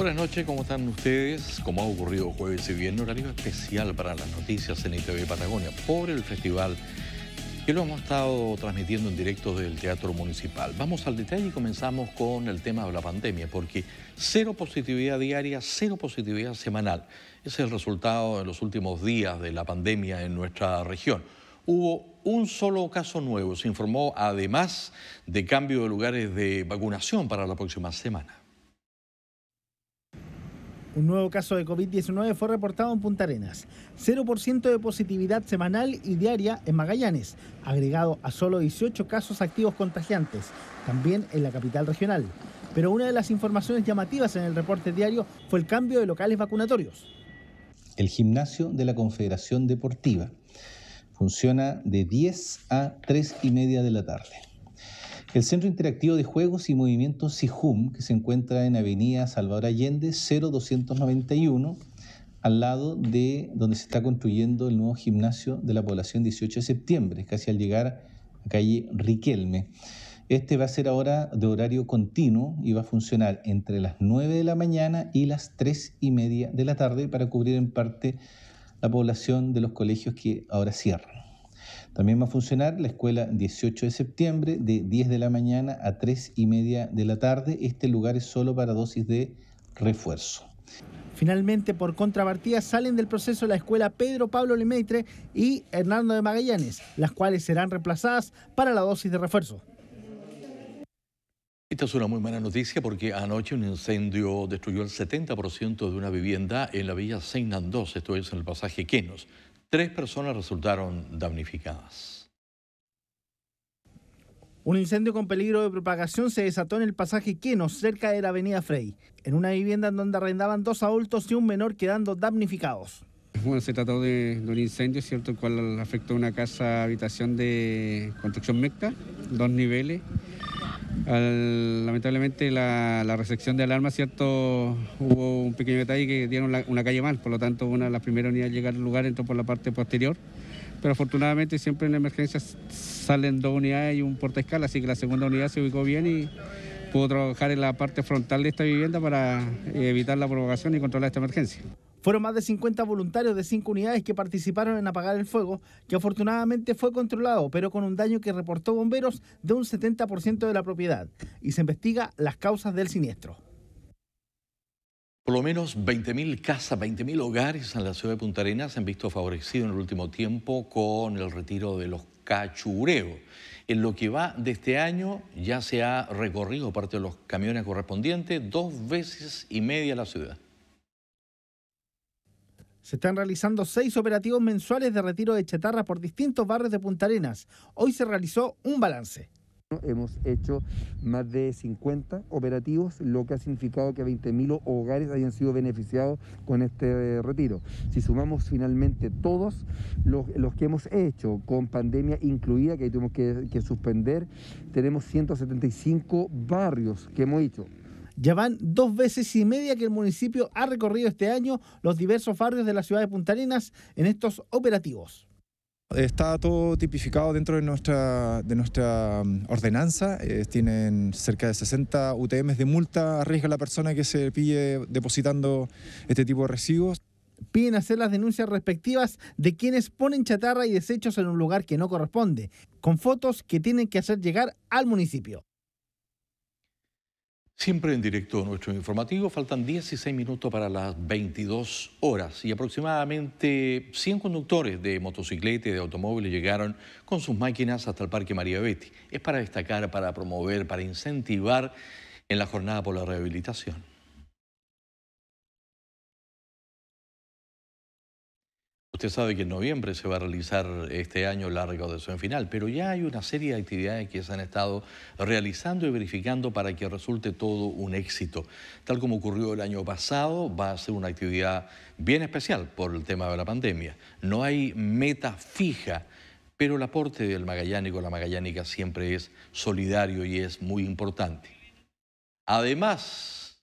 Buenas noches, ¿cómo están ustedes? Como ha ocurrido jueves y viernes, horario especial para las noticias en ITV Patagonia por el festival que lo hemos estado transmitiendo en directo del Teatro Municipal. Vamos al detalle y comenzamos con el tema de la pandemia, porque cero positividad diaria, cero positividad semanal. Ese es el resultado de los últimos días de la pandemia en nuestra región. Hubo un solo caso nuevo, se informó además de cambio de lugares de vacunación para la próxima semana. Un nuevo caso de COVID-19 fue reportado en Punta Arenas. 0% de positividad semanal y diaria en Magallanes, agregado a solo 18 casos activos contagiantes, también en la capital regional. Pero una de las informaciones llamativas en el reporte diario fue el cambio de locales vacunatorios. El gimnasio de la Confederación Deportiva funciona de 10 a 3 y media de la tarde. El Centro Interactivo de Juegos y Movimientos SIJUM, que se encuentra en Avenida Salvador Allende 0291, al lado de donde se está construyendo el nuevo gimnasio de la población 18 de septiembre, casi al llegar a calle Riquelme. Este va a ser ahora de horario continuo y va a funcionar entre las 9 de la mañana y las 3 y media de la tarde para cubrir en parte la población de los colegios que ahora cierran. También va a funcionar la escuela 18 de septiembre de 10 de la mañana a 3 y media de la tarde. Este lugar es solo para dosis de refuerzo. Finalmente, por contrapartida, salen del proceso la escuela Pedro Pablo Lemaitre y Hernando de Magallanes, las cuales serán reemplazadas para la dosis de refuerzo. Esta es una muy mala noticia porque anoche un incendio destruyó el 70% de una vivienda en la villa 2, esto es en el pasaje Quenos. Tres personas resultaron damnificadas. Un incendio con peligro de propagación se desató en el pasaje Queno, cerca de la avenida Frey, en una vivienda en donde arrendaban dos adultos y un menor quedando damnificados. Bueno, se trató de, un incendio, ¿cierto?, el cual afectó una casa, habitación de construcción mixta, dos niveles, lamentablemente la, recepción de alarma, ¿cierto? Hubo un pequeño detalle que dieron una calle mal, por lo tanto una de las primeras unidades a llegar al lugar entró por la parte posterior, pero afortunadamente siempre en emergencias salen dos unidades y un porta escala, así que la segunda unidad se ubicó bien y pudo trabajar en la parte frontal de esta vivienda para evitar la provocación y controlar esta emergencia. Fueron más de 50 voluntarios de cinco unidades que participaron en apagar el fuego, que afortunadamente fue controlado, pero con un daño que reportó bomberos de un 70% de la propiedad, y se investiga las causas del siniestro. Por lo menos 20.000 casas, 20.000 hogares en la ciudad de Punta Arenas se han visto favorecidos en el último tiempo con el retiro de los cachureos. En lo que va de este año ya se ha recorrido parte de los camiones correspondientes dos veces y media la ciudad. Se están realizando seis operativos mensuales de retiro de chatarra por distintos barrios de Punta Arenas. Hoy se realizó un balance. Hemos hecho más de 50 operativos, lo que ha significado que 20.000 hogares hayan sido beneficiados con este eh, retiro. Si sumamos finalmente todos los, que hemos hecho, con pandemia incluida, que tuvimos que, que suspender, tenemos 175 barrios que hemos hecho. Ya van dos veces y media que el municipio ha recorrido este año los diversos barrios de la ciudad de Punta Arenas en estos operativos. Está todo tipificado dentro de nuestra, de nuestra mm, ordenanza. Eh, tienen cerca de 60 UTMs de multa. Arriesga la persona que se pille depositando este tipo de residuos piden hacer las denuncias respectivas de quienes ponen chatarra y desechos en un lugar que no corresponde, con fotos que tienen que hacer llegar al municipio. Siempre en directo nuestro informativo, faltan 16 minutos para las 22 horas y aproximadamente 100 conductores de motocicletas y de automóviles llegaron con sus máquinas hasta el Parque María Betty. Es para destacar, para promover, para incentivar en la jornada por la rehabilitación. Usted sabe que en noviembre se va a realizar este año la recaudación final, pero ya hay una serie de actividades que se han estado realizando y verificando para que resulte todo un éxito. Tal como ocurrió el año pasado, va a ser una actividad bien especial por el tema de la pandemia. No hay meta fija, pero el aporte del magallánico, la magallánica siempre es solidario y es muy importante. Además,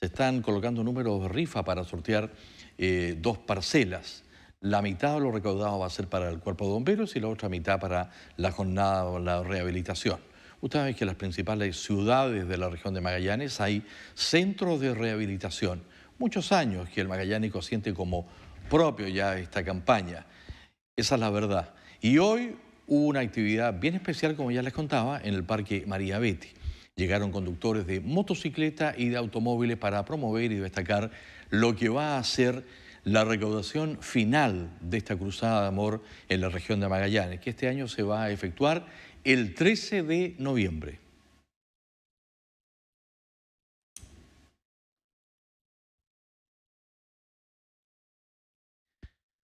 se están colocando números de rifa para sortear eh, dos parcelas la mitad de lo recaudado va a ser para el cuerpo de bomberos y la otra mitad para la jornada o la rehabilitación. Ustedes saben que en las principales ciudades de la región de Magallanes hay centros de rehabilitación. Muchos años que el magallánico siente como propio ya esta campaña. Esa es la verdad. Y hoy hubo una actividad bien especial, como ya les contaba, en el Parque María Betty. Llegaron conductores de motocicleta y de automóviles para promover y destacar lo que va a ser la recaudación final de esta cruzada de amor en la región de Magallanes, que este año se va a efectuar el 13 de noviembre.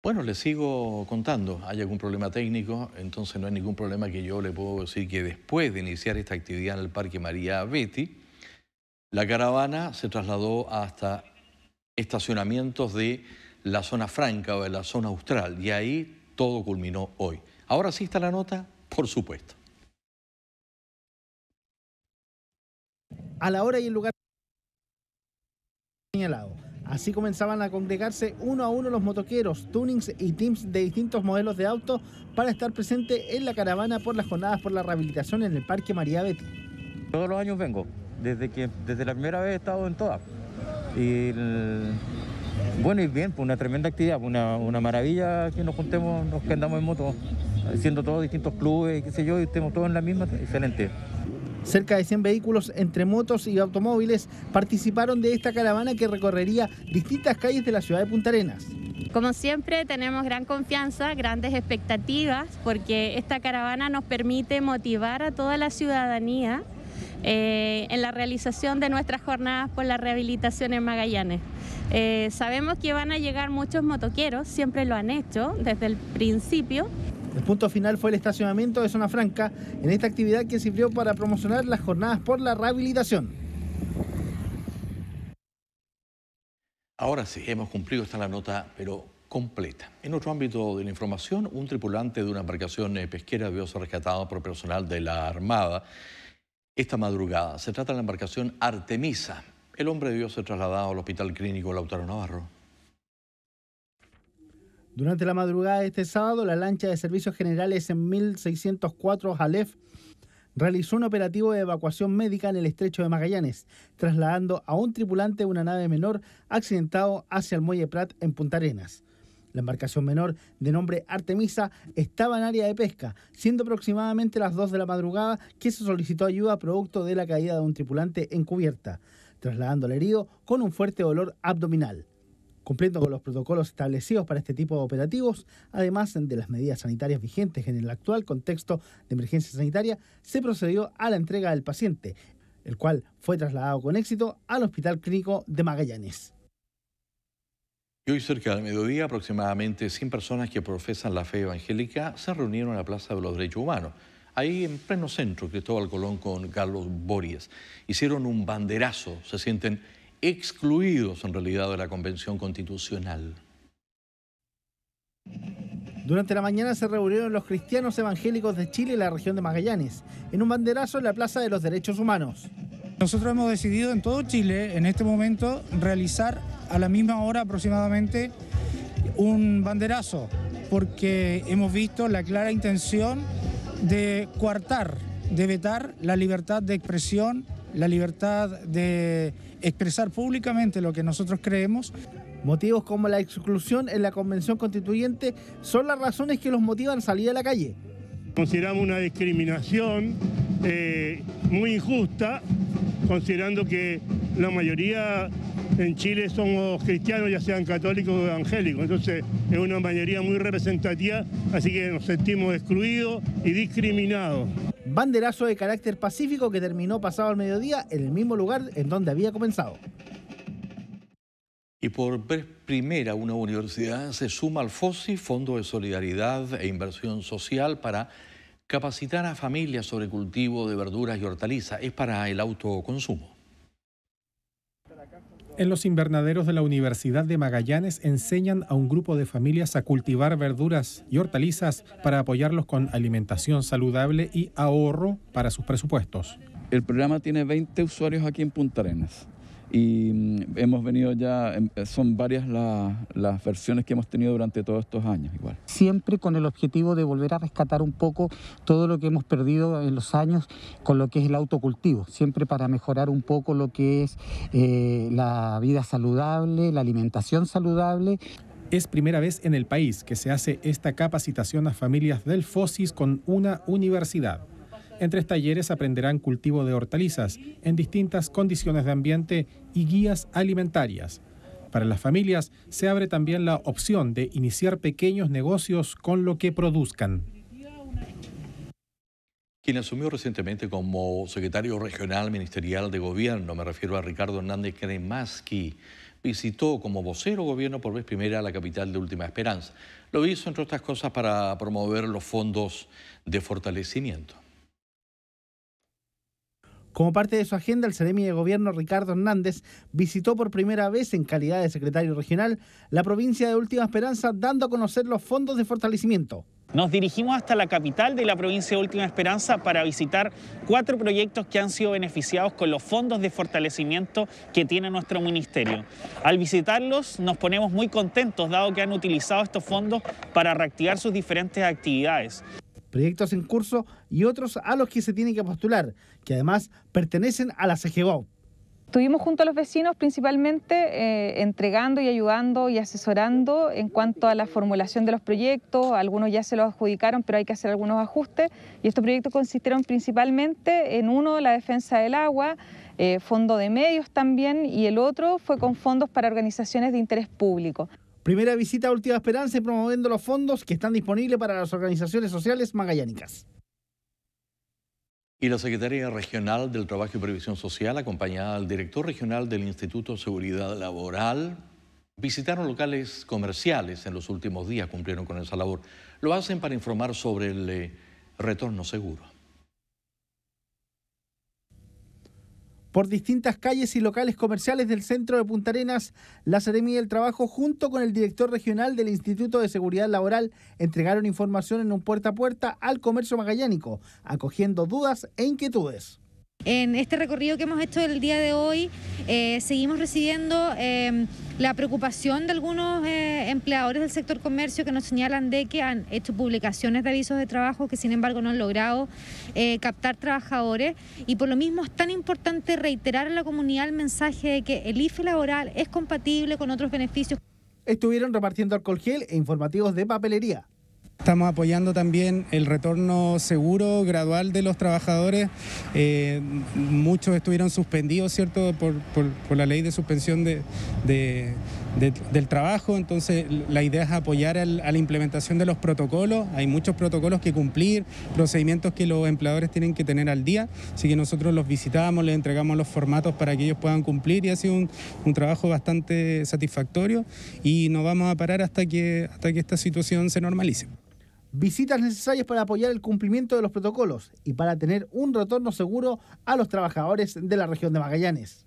Bueno, les sigo contando. Hay algún problema técnico, entonces no hay ningún problema que yo le puedo decir que después de iniciar esta actividad en el Parque María Betty, la caravana se trasladó hasta estacionamientos de la zona franca o de la zona austral. Y ahí todo culminó hoy. Ahora sí está la nota, por supuesto. A la hora y el lugar señalado. Así comenzaban a congregarse uno a uno los motoqueros, tunings y teams de distintos modelos de autos para estar presente en la caravana por las jornadas por la rehabilitación en el Parque María Betty. Todos los años vengo, desde que desde la primera vez he estado en todas. Y bueno, y bien, pues una tremenda actividad, una, una maravilla que nos juntemos, nos que andamos en moto, siendo todos distintos clubes, qué sé yo, y estemos todos en la misma, excelente. Cerca de 100 vehículos entre motos y automóviles participaron de esta caravana que recorrería distintas calles de la ciudad de Punta Arenas. Como siempre tenemos gran confianza, grandes expectativas, porque esta caravana nos permite motivar a toda la ciudadanía eh, en la realización de nuestras jornadas por la rehabilitación en Magallanes. Eh, sabemos que van a llegar muchos motoqueros, siempre lo han hecho desde el principio. El punto final fue el estacionamiento de Zona Franca en esta actividad que sirvió para promocionar las jornadas por la rehabilitación. Ahora sí, hemos cumplido esta la nota, pero completa. En otro ámbito de la información, un tripulante de una embarcación eh, pesquera vio ser rescatado por personal de la Armada esta madrugada. Se trata de la embarcación Artemisa. El hombre de Dios trasladado al Hospital Clínico Lautaro Navarro. Durante la madrugada de este sábado, la lancha de servicios generales en 1604 Jalef realizó un operativo de evacuación médica en el estrecho de Magallanes, trasladando a un tripulante de una nave menor accidentado hacia el muelle Prat en Punta Arenas. La embarcación menor, de nombre Artemisa, estaba en área de pesca, siendo aproximadamente las 2 de la madrugada que se solicitó ayuda producto de la caída de un tripulante en cubierta, trasladando al herido con un fuerte dolor abdominal cumpliendo con los protocolos establecidos para este tipo de operativos, además de las medidas sanitarias vigentes en el actual contexto de emergencia sanitaria, se procedió a la entrega del paciente, el cual fue trasladado con éxito al Hospital Clínico de Magallanes. Y hoy cerca del mediodía, aproximadamente 100 personas que profesan la fe evangélica se reunieron en la Plaza de los Derechos Humanos. Ahí en pleno centro, Cristóbal Colón con Carlos Borges. Hicieron un banderazo, se sienten excluidos en realidad de la Convención Constitucional. Durante la mañana se reunieron los cristianos evangélicos de Chile y la región de Magallanes, en un banderazo en la Plaza de los Derechos Humanos. Nosotros hemos decidido en todo Chile, en este momento, realizar a la misma hora aproximadamente un banderazo, porque hemos visto la clara intención de coartar, de vetar la libertad de expresión, la libertad de expresar públicamente lo que nosotros creemos. Motivos como la exclusión en la convención constituyente son las razones que los motivan a salir a la calle. Consideramos una discriminación eh, muy injusta, considerando que la mayoría en Chile somos cristianos, ya sean católicos o evangélicos. Entonces es una mayoría muy representativa, así que nos sentimos excluidos y discriminados. Banderazo de carácter pacífico que terminó pasado el mediodía en el mismo lugar en donde había comenzado. Y por primera una universidad se suma al FOSI, Fondo de Solidaridad e Inversión Social, para Capacitar a familias sobre cultivo de verduras y hortalizas es para el autoconsumo. En los invernaderos de la Universidad de Magallanes enseñan a un grupo de familias a cultivar verduras y hortalizas para apoyarlos con alimentación saludable y ahorro para sus presupuestos. El programa tiene 20 usuarios aquí en Punta Arenas y mm, hemos venido ya, em, eh, son varias las versiones que hemos tenido durante todos estos años igual. Siempre con el objetivo de volver a rescatar un poco todo lo que hemos perdido en los años con lo que es el autocultivo, siempre para mejorar un poco lo que es eh, la vida saludable, la alimentación saludable. Es primera vez en el país que se hace esta capacitación a familias del FOSIS con una universidad. En tres talleres aprenderán cultivo de hortalizas en distintas condiciones de ambiente y guías alimentarias. Para las familias se abre también la opción de iniciar pequeños negocios con lo que produzcan. Quien asumió recientemente como secretario regional ministerial de gobierno, me refiero a Ricardo Hernández Kremaski, visitó como vocero gobierno por vez primera la capital de Última Esperanza. Lo hizo, entre otras cosas, para promover los fondos de fortalecimiento. Como parte de su agenda, el seremi de gobierno Ricardo Hernández visitó por primera vez en calidad de secretario regional la provincia de Última Esperanza, dando a conocer los fondos de fortalecimiento. Nos dirigimos hasta la capital de la provincia de Última Esperanza para visitar cuatro proyectos que han sido beneficiados con los fondos de fortalecimiento que tiene nuestro ministerio. Al visitarlos nos ponemos muy contentos dado que han utilizado estos fondos para reactivar sus diferentes actividades. Proyectos en curso y otros a los que se tiene que postular que además pertenecen a la CGO. Estuvimos junto a los vecinos principalmente eh, entregando y ayudando y asesorando en cuanto a la formulación de los proyectos. Algunos ya se los adjudicaron, pero hay que hacer algunos ajustes. Y estos proyectos consistieron principalmente en uno, la defensa del agua, eh, fondo de medios también, y el otro fue con fondos para organizaciones de interés público. Primera visita a Última Esperanza y promoviendo los fondos que están disponibles para las organizaciones sociales magallánicas. Y la Secretaría Regional del Trabajo y Previsión Social, acompañada del director regional del Instituto de Seguridad Laboral, visitaron locales comerciales en los últimos días, cumplieron con esa labor. Lo hacen para informar sobre el eh, retorno seguro. por distintas calles y locales comerciales del centro de Punta Arenas, la Seremi del Trabajo, junto con el director regional del Instituto de Seguridad Laboral, entregaron información en un puerta a puerta al comercio magallánico, acogiendo dudas e inquietudes. En este recorrido que hemos hecho el día de hoy, eh, seguimos recibiendo em, la preocupación de algunos eh, empleadores del sector comercio que nos señalan de que han hecho publicaciones de avisos de trabajo que sin embargo no han logrado eh, captar trabajadores y por lo mismo es tan importante reiterar a la comunidad el mensaje de que el IFE laboral es compatible con otros beneficios. Estuvieron repartiendo alcohol gel e informativos de papelería. Estamos apoyando también el retorno seguro, gradual de los trabajadores. Eh, muchos estuvieron suspendidos, ¿cierto?, por, la ley de suspensión del trabajo. Entonces, la idea es apoyar a la implementación de los protocolos. Hay muchos protocolos que cumplir, procedimientos que los empleadores tienen que tener al día. Así que nosotros los visitamos, les entregamos los formatos para que ellos puedan cumplir y ha sido un, trabajo bastante satisfactorio. Y no vamos a parar hasta que, hasta que esta situación se normalice visitas necesarias para apoyar el cumplimiento de los protocolos y para tener un retorno seguro a los trabajadores de la región de Magallanes.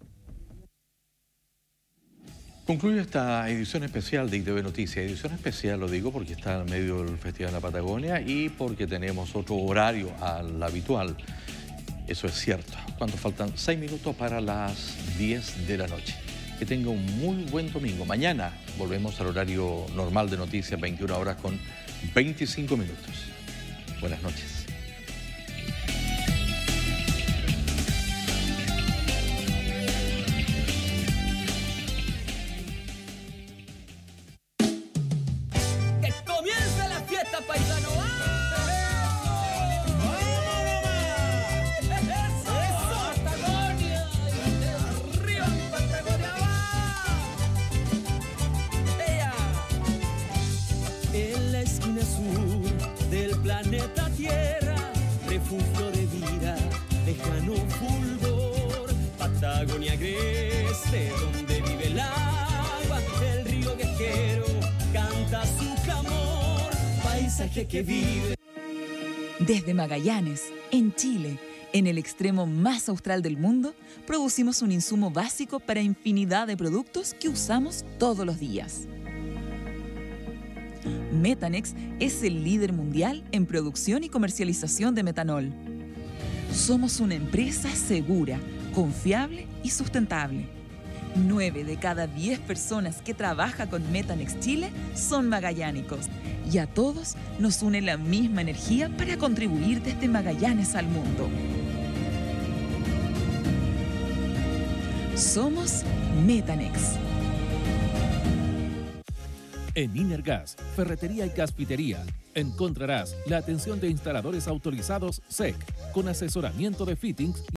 Concluyo esta edición especial de ITV Noticias. Edición especial lo digo porque está en medio del Festival de la Patagonia y porque tenemos otro horario al habitual. Eso es cierto. Cuando faltan Seis minutos para las 10 de la noche. Que tenga un muy buen domingo. Mañana volvemos al horario normal de noticias, 21 horas con 25 minutos. Buenas noches. Desde Magallanes, en Chile, en el extremo más austral del mundo, producimos un insumo básico para infinidad de productos que usamos todos los días. Metanex es el líder mundial en producción y comercialización de metanol. Somos una empresa segura, confiable y sustentable 9 de cada 10 personas que trabaja con Metanex Chile son magallánicos y a todos nos une la misma energía para contribuir desde Magallanes al mundo. Somos Metanex. En Inergas, Ferretería y caspitería encontrarás la atención de instaladores autorizados SEC con asesoramiento de fittings.